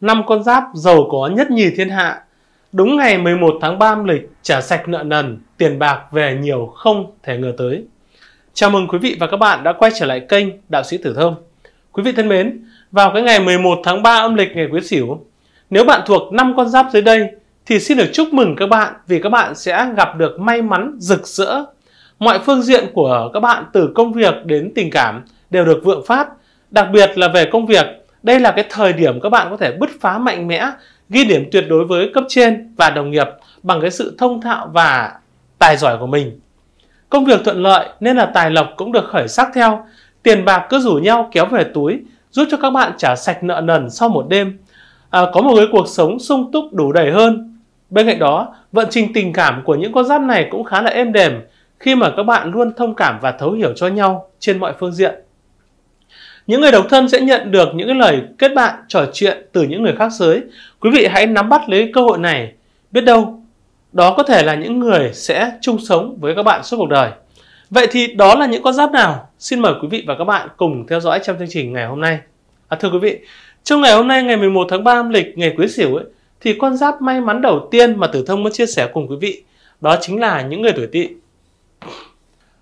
năm con giáp giàu có nhất nhì thiên hạ. Đúng ngày 11 tháng 3 âm lịch, trả sạch nợ nần, tiền bạc về nhiều không thể ngờ tới. Chào mừng quý vị và các bạn đã quay trở lại kênh Đạo sĩ Tử Thông. Quý vị thân mến, vào cái ngày 11 tháng 3 âm lịch ngày Quý Sửu, nếu bạn thuộc năm con giáp dưới đây thì xin được chúc mừng các bạn vì các bạn sẽ gặp được may mắn rực rỡ. Mọi phương diện của các bạn từ công việc đến tình cảm đều được vượng phát, đặc biệt là về công việc đây là cái thời điểm các bạn có thể bứt phá mạnh mẽ, ghi điểm tuyệt đối với cấp trên và đồng nghiệp bằng cái sự thông thạo và tài giỏi của mình. Công việc thuận lợi nên là tài lộc cũng được khởi sắc theo, tiền bạc cứ rủ nhau kéo về túi, giúp cho các bạn trả sạch nợ nần sau một đêm, à, có một cái cuộc sống sung túc đủ đầy hơn. Bên cạnh đó, vận trình tình cảm của những con giáp này cũng khá là êm đềm khi mà các bạn luôn thông cảm và thấu hiểu cho nhau trên mọi phương diện. Những người độc thân sẽ nhận được những lời kết bạn, trò chuyện từ những người khác giới. Quý vị hãy nắm bắt lấy cơ hội này. Biết đâu, đó có thể là những người sẽ chung sống với các bạn suốt cuộc đời. Vậy thì đó là những con giáp nào? Xin mời quý vị và các bạn cùng theo dõi trong chương trình ngày hôm nay. À, thưa quý vị, trong ngày hôm nay ngày 11 tháng 3 âm lịch ngày Quý Sửu ấy thì con giáp may mắn đầu tiên mà Tử Thông muốn chia sẻ cùng quý vị đó chính là những người tuổi Tỵ.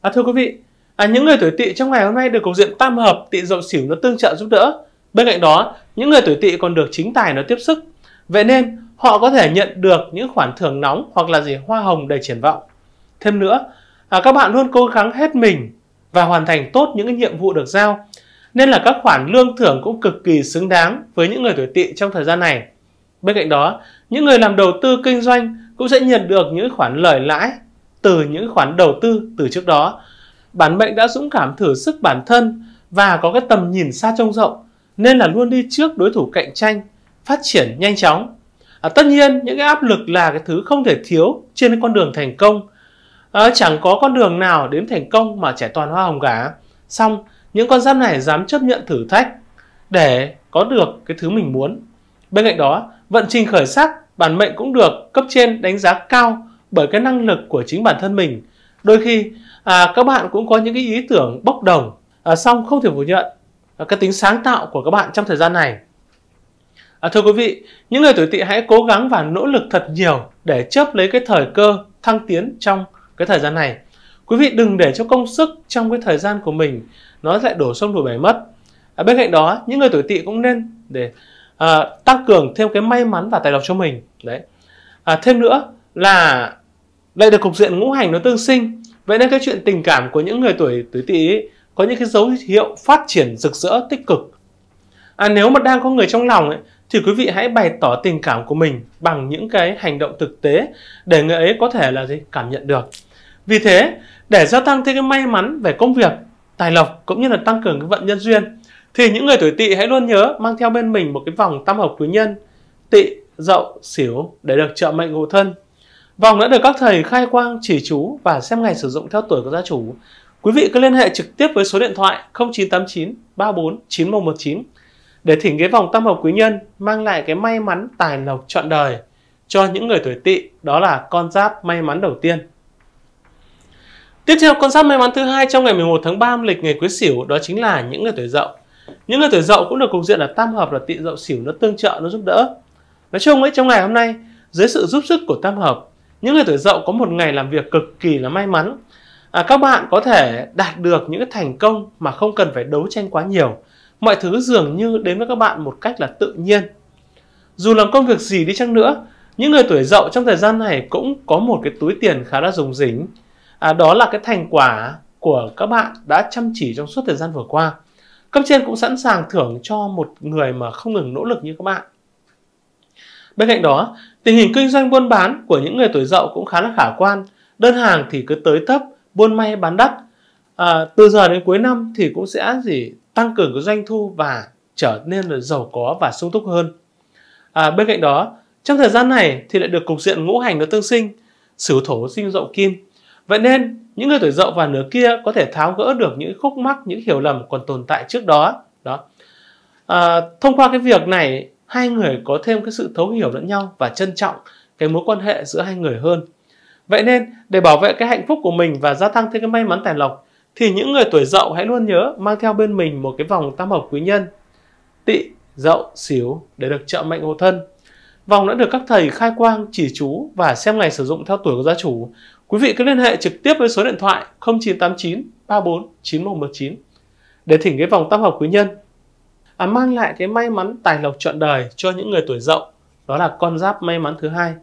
À, thưa quý vị, À, những người tuổi tỵ trong ngày hôm nay được cầu diện tam hợp tỵ dậu xỉu nó tương trợ giúp đỡ. Bên cạnh đó, những người tuổi tỵ còn được chính tài nó tiếp sức. Vậy nên, họ có thể nhận được những khoản thưởng nóng hoặc là gì hoa hồng đầy triển vọng. Thêm nữa, à, các bạn luôn cố gắng hết mình và hoàn thành tốt những cái nhiệm vụ được giao. Nên là các khoản lương thưởng cũng cực kỳ xứng đáng với những người tuổi tỵ trong thời gian này. Bên cạnh đó, những người làm đầu tư kinh doanh cũng sẽ nhận được những khoản lợi lãi từ những khoản đầu tư từ trước đó bản mệnh đã dũng cảm thử sức bản thân và có cái tầm nhìn xa trông rộng nên là luôn đi trước đối thủ cạnh tranh, phát triển nhanh chóng. À, tất nhiên những cái áp lực là cái thứ không thể thiếu trên con đường thành công. À, chẳng có con đường nào đến thành công mà trẻ toàn hoa hồng cả. Xong những con giáp này dám chấp nhận thử thách để có được cái thứ mình muốn. Bên cạnh đó vận trình khởi sắc bản mệnh cũng được cấp trên đánh giá cao bởi cái năng lực của chính bản thân mình. Đôi khi à, các bạn cũng có những cái ý tưởng bốc đồng à, song không thể phủ nhận à, cái tính sáng tạo của các bạn trong thời gian này à, thưa quý vị những người tuổi tỵ hãy cố gắng và nỗ lực thật nhiều để chớp lấy cái thời cơ thăng tiến trong cái thời gian này quý vị đừng để cho công sức trong cái thời gian của mình nó lại đổ sông đổ bể mất à, bên cạnh đó những người tuổi tỵ cũng nên để à, tăng cường thêm cái may mắn và tài lộc cho mình đấy à, thêm nữa là đây được cục diện ngũ hành nó tương sinh Vậy nên cái chuyện tình cảm của những người tuổi tuổi tỵ có những cái dấu hiệu phát triển rực rỡ tích cực. À, nếu mà đang có người trong lòng ấy, thì quý vị hãy bày tỏ tình cảm của mình bằng những cái hành động thực tế để người ấy có thể là gì cảm nhận được. Vì thế, để gia tăng thêm cái may mắn về công việc, tài lộc cũng như là tăng cường cái vận nhân duyên thì những người tuổi tỵ hãy luôn nhớ mang theo bên mình một cái vòng tam hợp quý nhân tỵ dậu xỉu để được trợ mệnh ngũ thân Vòng đã được các thầy khai quang chỉ chú và xem ngày sử dụng theo tuổi của gia chủ. Quý vị cứ liên hệ trực tiếp với số điện thoại 0989 34 9119 để thỉnh cái vòng tam hợp quý nhân mang lại cái may mắn tài lộc trọn đời cho những người tuổi tỵ đó là con giáp may mắn đầu tiên tiếp theo con giáp may mắn thứ hai trong ngày 11 tháng 3 âm lịch ngày quý sửu đó chính là những người tuổi dậu những người tuổi dậu cũng được cục diện là tam hợp là tỵ dậu sửu nó tương trợ nó giúp đỡ nói chung ấy trong ngày hôm nay dưới sự giúp sức của tam hợp những người tuổi dậu có một ngày làm việc cực kỳ là may mắn à, các bạn có thể đạt được những thành công mà không cần phải đấu tranh quá nhiều mọi thứ dường như đến với các bạn một cách là tự nhiên dù làm công việc gì đi chăng nữa những người tuổi dậu trong thời gian này cũng có một cái túi tiền khá là rùng rỉnh à, đó là cái thành quả của các bạn đã chăm chỉ trong suốt thời gian vừa qua cấp trên cũng sẵn sàng thưởng cho một người mà không ngừng nỗ lực như các bạn bên cạnh đó Tình hình kinh doanh buôn bán của những người tuổi dậu cũng khá là khả quan, đơn hàng thì cứ tới thấp, buôn may bán đắt. À, từ giờ đến cuối năm thì cũng sẽ gì tăng cường cái doanh thu và trở nên là giàu có và sung túc hơn. À, bên cạnh đó, trong thời gian này thì lại được cục diện ngũ hành nó tương sinh, sửu thổ sinh dậu kim. Vậy nên, những người tuổi dậu và nửa kia có thể tháo gỡ được những khúc mắc, những hiểu lầm còn tồn tại trước đó. đó. À, thông qua cái việc này hai người có thêm cái sự thấu hiểu lẫn nhau và trân trọng cái mối quan hệ giữa hai người hơn vậy nên để bảo vệ cái hạnh phúc của mình và gia tăng thêm cái may mắn tài lộc thì những người tuổi dậu hãy luôn nhớ mang theo bên mình một cái vòng tam hợp quý nhân tị dậu xíu để được trợ mệnh hộ thân vòng đã được các thầy khai quang chỉ chú và xem ngày sử dụng theo tuổi của gia chủ quý vị cứ liên hệ trực tiếp với số điện thoại 0989 34 9119 để thỉnh cái vòng tam hợp quý nhân à, mang lại cái may mắn tài lộc trọn đời cho những người tuổi dậu đó là con giáp may mắn thứ hai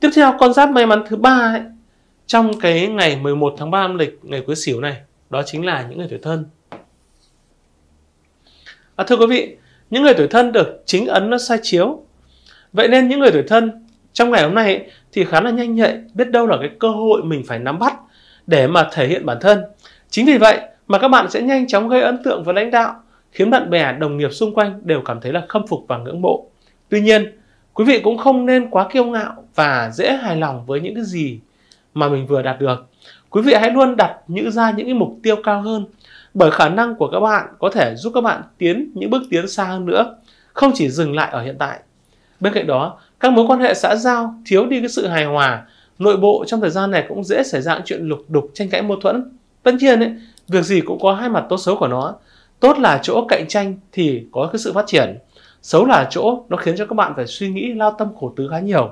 tiếp theo con giáp may mắn thứ ba ấy trong cái ngày 11 tháng 3 âm lịch ngày cuối xỉu này đó chính là những người tuổi thân à, thưa quý vị những người tuổi thân được chính ấn nó sai chiếu vậy nên những người tuổi thân trong ngày hôm nay ấy, thì khá là nhanh nhạy biết đâu là cái cơ hội mình phải nắm bắt để mà thể hiện bản thân chính vì vậy mà các bạn sẽ nhanh chóng gây ấn tượng với lãnh đạo khiến bạn bè, đồng nghiệp xung quanh đều cảm thấy là khâm phục và ngưỡng mộ. Tuy nhiên, quý vị cũng không nên quá kiêu ngạo và dễ hài lòng với những cái gì mà mình vừa đạt được. Quý vị hãy luôn đặt những ra những cái mục tiêu cao hơn bởi khả năng của các bạn có thể giúp các bạn tiến những bước tiến xa hơn nữa, không chỉ dừng lại ở hiện tại. Bên cạnh đó, các mối quan hệ xã giao thiếu đi cái sự hài hòa, nội bộ trong thời gian này cũng dễ xảy ra chuyện lục đục tranh cãi mâu thuẫn. Tất nhiên, ấy, việc gì cũng có hai mặt tốt xấu của nó tốt là chỗ cạnh tranh thì có cái sự phát triển xấu là chỗ nó khiến cho các bạn phải suy nghĩ lao tâm khổ tứ khá nhiều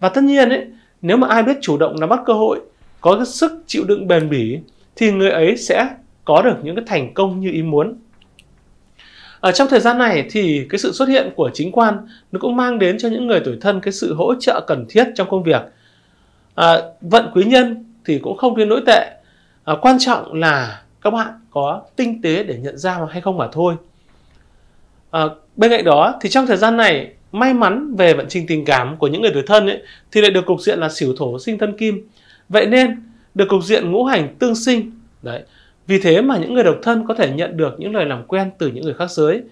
và tất nhiên ấy nếu mà ai biết chủ động nắm bắt cơ hội có cái sức chịu đựng bền bỉ thì người ấy sẽ có được những cái thành công như ý muốn ở trong thời gian này thì cái sự xuất hiện của chính quan nó cũng mang đến cho những người tuổi thân cái sự hỗ trợ cần thiết trong công việc à, vận quý nhân thì cũng không đến nỗi tệ à, quan trọng là các bạn có tinh tế để nhận ra hay không mà thôi à, bên cạnh đó thì trong thời gian này may mắn về vận trình tình cảm của những người tuổi thân ấy, thì lại được cục diện là xỉu thổ sinh thân kim vậy nên được cục diện ngũ hành tương sinh đấy vì thế mà những người độc thân có thể nhận được những lời làm quen từ những người khác giới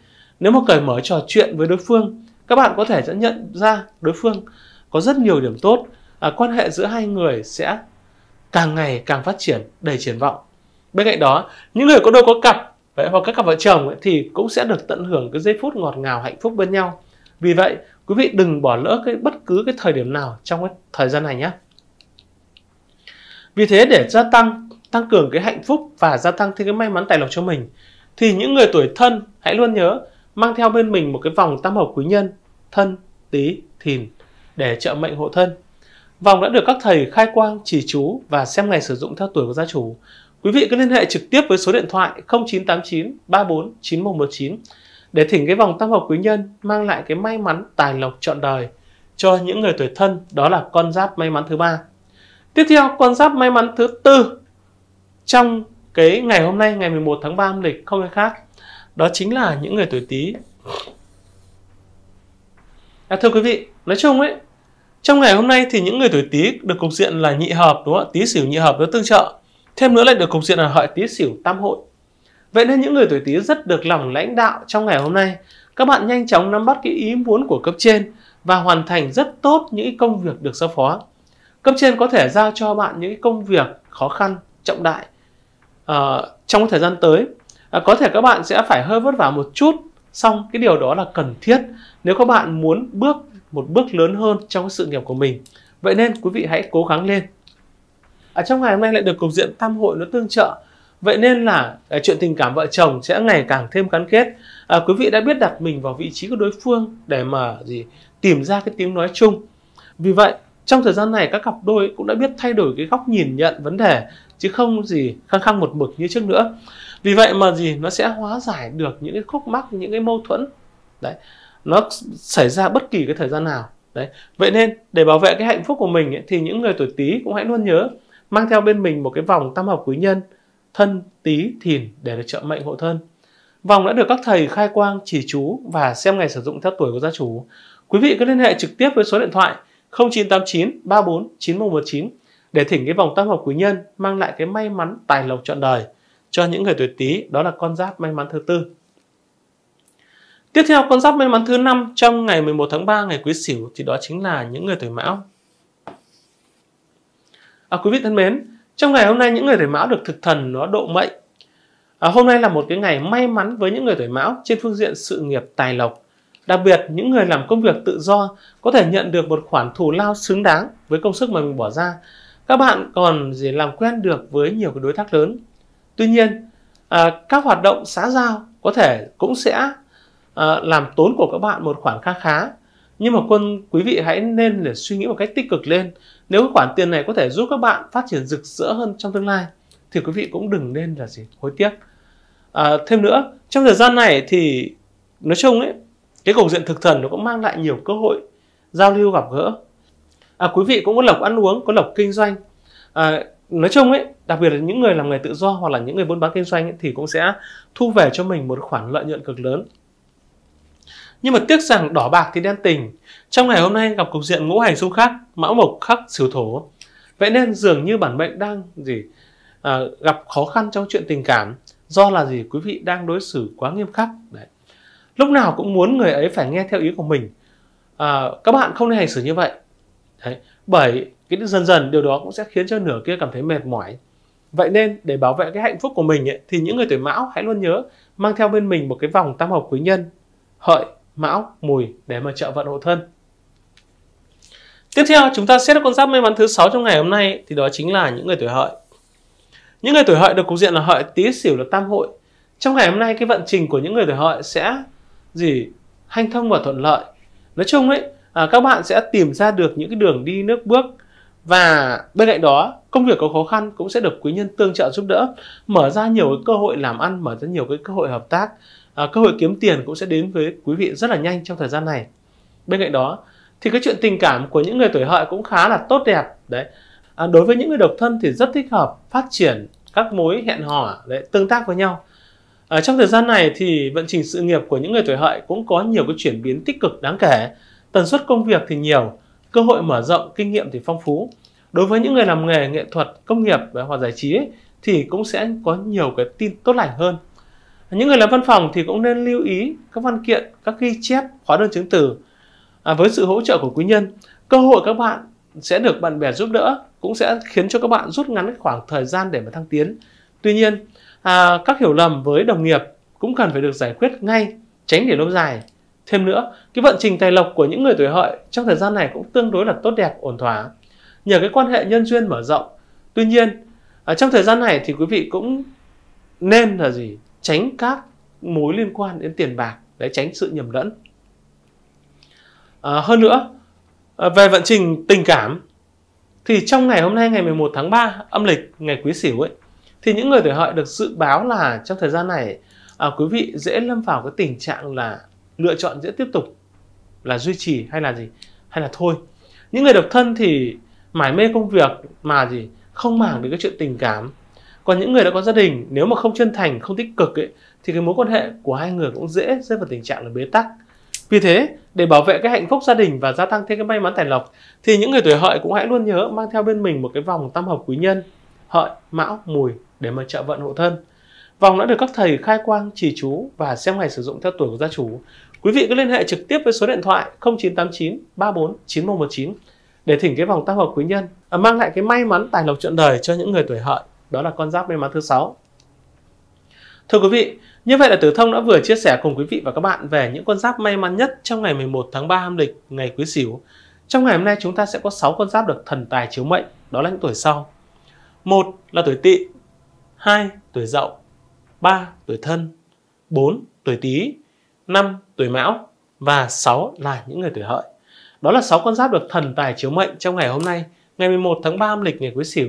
nếu mà cởi mở trò chuyện với đối phương các bạn có thể sẽ nhận ra đối phương có rất nhiều điểm tốt à, quan hệ giữa hai người sẽ càng ngày càng phát triển đầy triển vọng bên cạnh đó những người có đôi có cặp đấy, hoặc các cặp vợ chồng ấy, thì cũng sẽ được tận hưởng cái giây phút ngọt ngào hạnh phúc bên nhau vì vậy quý vị đừng bỏ lỡ cái bất cứ cái thời điểm nào trong cái thời gian này nhé vì thế để gia tăng tăng cường cái hạnh phúc và gia tăng thêm cái may mắn tài lộc cho mình thì những người tuổi thân hãy luôn nhớ mang theo bên mình một cái vòng tam hợp quý nhân thân tý thìn để trợ mệnh hộ thân Vòng đã được các thầy khai quang, chỉ chú và xem ngày sử dụng theo tuổi của gia chủ. Quý vị cứ liên hệ trực tiếp với số điện thoại 0989 34 9119 để thỉnh cái vòng tam hợp quý nhân mang lại cái may mắn tài lộc trọn đời cho những người tuổi thân đó là con giáp may mắn thứ ba tiếp theo con giáp may mắn thứ tư trong cái ngày hôm nay ngày 11 tháng 3 âm lịch không ai khác đó chính là những người tuổi tý à, thưa quý vị nói chung ấy trong ngày hôm nay thì những người tuổi tý được cục diện là nhị hợp đúng không ạ tý sửu nhị hợp với tương trợ Thêm nữa lại được cục diện là hợi tí xỉu tam hội. Vậy nên những người tuổi tí rất được lòng lãnh đạo trong ngày hôm nay. Các bạn nhanh chóng nắm bắt cái ý muốn của cấp trên và hoàn thành rất tốt những công việc được giao phó. Cấp trên có thể giao cho bạn những công việc khó khăn, trọng đại à, trong thời gian tới. À, có thể các bạn sẽ phải hơi vất vả một chút, xong cái điều đó là cần thiết nếu các bạn muốn bước một bước lớn hơn trong sự nghiệp của mình. Vậy nên quý vị hãy cố gắng lên ở trong ngày hôm nay lại được cục diện tam hội nó tương trợ vậy nên là à, chuyện tình cảm vợ chồng sẽ ngày càng thêm gắn kết à, quý vị đã biết đặt mình vào vị trí của đối phương để mà gì tìm ra cái tiếng nói chung vì vậy trong thời gian này các cặp đôi cũng đã biết thay đổi cái góc nhìn nhận vấn đề chứ không gì khăng khăng một mực như trước nữa vì vậy mà gì nó sẽ hóa giải được những cái khúc mắc những cái mâu thuẫn đấy nó xảy ra bất kỳ cái thời gian nào đấy vậy nên để bảo vệ cái hạnh phúc của mình ấy, thì những người tuổi tý cũng hãy luôn nhớ mang theo bên mình một cái vòng tam hợp quý nhân thân tý thìn để được trợ mệnh hộ thân vòng đã được các thầy khai quang chỉ chú và xem ngày sử dụng theo tuổi của gia chủ quý vị cứ liên hệ trực tiếp với số điện thoại 0989 34 9119 để thỉnh cái vòng tam hợp quý nhân mang lại cái may mắn tài lộc trọn đời cho những người tuổi tý đó là con giáp may mắn thứ tư tiếp theo con giáp may mắn thứ năm trong ngày 11 tháng 3 ngày quý sửu thì đó chính là những người tuổi mão À, quý vị thân mến, trong ngày hôm nay những người tuổi mão được thực thần nó độ mệnh. À, hôm nay là một cái ngày may mắn với những người tuổi mão trên phương diện sự nghiệp tài lộc. Đặc biệt, những người làm công việc tự do có thể nhận được một khoản thù lao xứng đáng với công sức mà mình bỏ ra. Các bạn còn gì làm quen được với nhiều cái đối tác lớn. Tuy nhiên, à, các hoạt động xã giao có thể cũng sẽ à, làm tốn của các bạn một khoản khá khá. Nhưng mà quân quý vị hãy nên để suy nghĩ một cách tích cực lên nếu khoản tiền này có thể giúp các bạn phát triển rực rỡ hơn trong tương lai thì quý vị cũng đừng nên là gì hối tiếc à, thêm nữa trong thời gian này thì nói chung ấy cái cục diện thực thần nó cũng mang lại nhiều cơ hội giao lưu gặp gỡ à, quý vị cũng có lộc ăn uống có lộc kinh doanh à, nói chung ấy đặc biệt là những người làm nghề tự do hoặc là những người buôn bán kinh doanh ấy, thì cũng sẽ thu về cho mình một khoản lợi nhuận cực lớn nhưng mà tiếc rằng đỏ bạc thì đen tình. Trong ngày hôm nay gặp cục diện ngũ hành xung khắc, mão mộc khắc sửu thổ. Vậy nên dường như bản mệnh đang gì à, gặp khó khăn trong chuyện tình cảm do là gì quý vị đang đối xử quá nghiêm khắc. Đấy. Lúc nào cũng muốn người ấy phải nghe theo ý của mình. À, các bạn không nên hành xử như vậy. Đấy. Bởi cái dần dần điều đó cũng sẽ khiến cho nửa kia cảm thấy mệt mỏi. Vậy nên để bảo vệ cái hạnh phúc của mình ấy, thì những người tuổi Mão hãy luôn nhớ mang theo bên mình một cái vòng tam hợp quý nhân hợi mão, mùi để mà trợ vận hộ thân. Tiếp theo chúng ta xét con giáp may mắn thứ sáu trong ngày hôm nay thì đó chính là những người tuổi hợi. Những người tuổi hợi được cục diện là hợi tí xỉu là tam hội. Trong ngày hôm nay cái vận trình của những người tuổi hợi sẽ gì hanh thông và thuận lợi. Nói chung ấy à, các bạn sẽ tìm ra được những cái đường đi nước bước và bên cạnh đó công việc có khó khăn cũng sẽ được quý nhân tương trợ giúp đỡ mở ra nhiều cái cơ hội làm ăn mở ra nhiều cái cơ hội hợp tác à, cơ hội kiếm tiền cũng sẽ đến với quý vị rất là nhanh trong thời gian này bên cạnh đó thì cái chuyện tình cảm của những người tuổi hợi cũng khá là tốt đẹp đấy à, đối với những người độc thân thì rất thích hợp phát triển các mối hẹn hò đấy tương tác với nhau à, trong thời gian này thì vận trình sự nghiệp của những người tuổi hợi cũng có nhiều cái chuyển biến tích cực đáng kể tần suất công việc thì nhiều cơ hội mở rộng kinh nghiệm thì phong phú đối với những người làm nghề nghệ thuật công nghiệp và hoặc giải trí ấy, thì cũng sẽ có nhiều cái tin tốt lành hơn những người làm văn phòng thì cũng nên lưu ý các văn kiện các ghi chép hóa đơn chứng từ à, với sự hỗ trợ của quý nhân cơ hội các bạn sẽ được bạn bè giúp đỡ cũng sẽ khiến cho các bạn rút ngắn khoảng thời gian để mà thăng tiến tuy nhiên à, các hiểu lầm với đồng nghiệp cũng cần phải được giải quyết ngay tránh để lâu dài thêm nữa cái vận trình tài lộc của những người tuổi hợi trong thời gian này cũng tương đối là tốt đẹp ổn thỏa nhờ cái quan hệ nhân duyên mở rộng tuy nhiên ở à, trong thời gian này thì quý vị cũng nên là gì tránh các mối liên quan đến tiền bạc để tránh sự nhầm lẫn à, hơn nữa à, về vận trình tình cảm thì trong ngày hôm nay ngày 11 tháng 3 âm lịch ngày quý sửu ấy thì những người tuổi hợi được dự báo là trong thời gian này à, quý vị dễ lâm vào cái tình trạng là lựa chọn dễ tiếp tục là duy trì hay là gì hay là thôi những người độc thân thì mải mê công việc mà gì không màng đến cái chuyện tình cảm còn những người đã có gia đình nếu mà không chân thành không tích cực ấy, thì cái mối quan hệ của hai người cũng dễ rơi vào tình trạng là bế tắc vì thế để bảo vệ cái hạnh phúc gia đình và gia tăng thêm cái may mắn tài lộc thì những người tuổi hợi cũng hãy luôn nhớ mang theo bên mình một cái vòng tam hợp quý nhân hợi mão mùi để mà trợ vận hộ thân vòng đã được các thầy khai quang trì chú và xem ngày sử dụng theo tuổi của gia chủ quý vị cứ liên hệ trực tiếp với số điện thoại 0989 34 9119 để thỉnh cái vòng tam hợp quý nhân à, mang lại cái may mắn tài lộc trọn đời cho những người tuổi hợi đó là con giáp may mắn thứ sáu. Thưa quý vị, như vậy là Tử Thông đã vừa chia sẻ cùng quý vị và các bạn về những con giáp may mắn nhất trong ngày 11 tháng 3 âm lịch, ngày Quý Sửu. Trong ngày hôm nay chúng ta sẽ có 6 con giáp được thần tài chiếu mệnh, đó là những tuổi sau. một là tuổi Tỵ, 2 tuổi Dậu, 3 tuổi Thân, 4 tuổi Tý, 5 tuổi Mão và 6 là những người tuổi Hợi. Đó là 6 con giáp được thần tài chiếu mệnh trong ngày hôm nay, ngày 11 tháng 3 âm lịch ngày Quý Sửu.